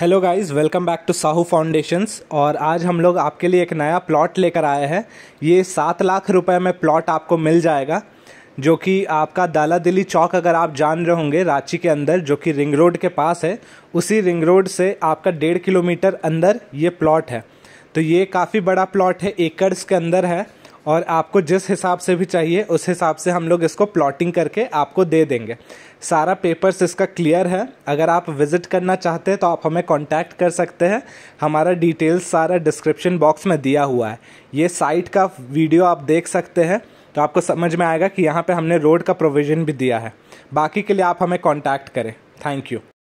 hello guys welcome back to Sahu foundations और आज हम लोग आपके लिए एक नया प्लॉट लेकर आए हैं ये सात लाख रुपए में प्लॉट आपको मिल जाएगा जो कि आपका दाला दिल्ली चौक अगर आप जान रहे होंगे रांची के अंदर जो कि रिंग रोड के पास है उसी रिंग रोड से आपका डेढ़ किलोमीटर अंदर ये प्लॉट है तो ये काफ़ी बड़ा प्लॉट है एकड़्स के अंदर है और आपको जिस हिसाब से भी चाहिए उस हिसाब से हम लोग इसको प्लॉटिंग करके आपको दे देंगे सारा पेपर्स इसका क्लियर है अगर आप विज़िट करना चाहते हैं तो आप हमें कांटेक्ट कर सकते हैं हमारा डिटेल्स सारा डिस्क्रिप्शन बॉक्स में दिया हुआ है ये साइट का वीडियो आप देख सकते हैं तो आपको समझ में आएगा कि यहाँ पर हमने रोड का प्रोविज़न भी दिया है बाकी के लिए आप हमें कॉन्टैक्ट करें थैंक यू